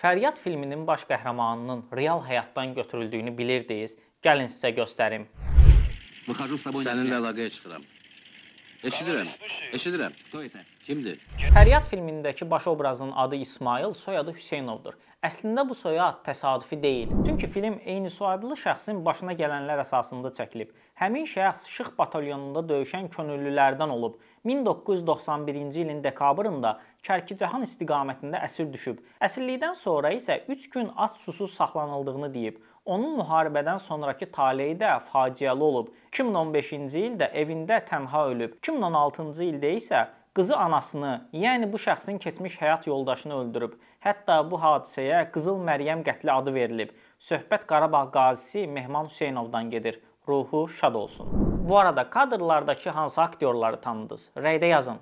Fəryad filminin baş qəhrəmanının real həyatdan götürüldüyünü bilirdiniz? Gəlin sizə göstərim. Səninlə əlaqəyə çıxıram. Eşidirəm. Eşidirəm. Kimdir? Fəryad filmindəki baş obrazın adı İsmail, soyadı Hüseynovdur. Əslində bu soyad təsadüfi deyil. Çünki film eyni soyadlı şəxsin başına gələnlər əsasında çəkilib. Həmin şəxs Şıx batalyonunda döyüşən könüllülərdən olub. 1991-ci ilin dekabrında Kərkicahan istiqamətində əsir düşüb. Əsirlikdən sonra isə 3 gün ac-susuz saxlanıldığını deyib. Onun müharibədən sonrakı taleyi də faciəli olub. 2015-ci ildə evində tənha ölüb. 2016-cı ildə isə qızı anasını, yəni bu şəxsin keçmiş həyat yoldaşını öldürüb. Hətta bu hadisəyə Qızıl Məryəm qətli adı verilib. Söhbət Qarabağ qazisi Mehman Hüseynovdan gedir ruhu şad olsun. Bu arada kadrlardakı hansı aktyorları tanıdınız? Rəydə yazın.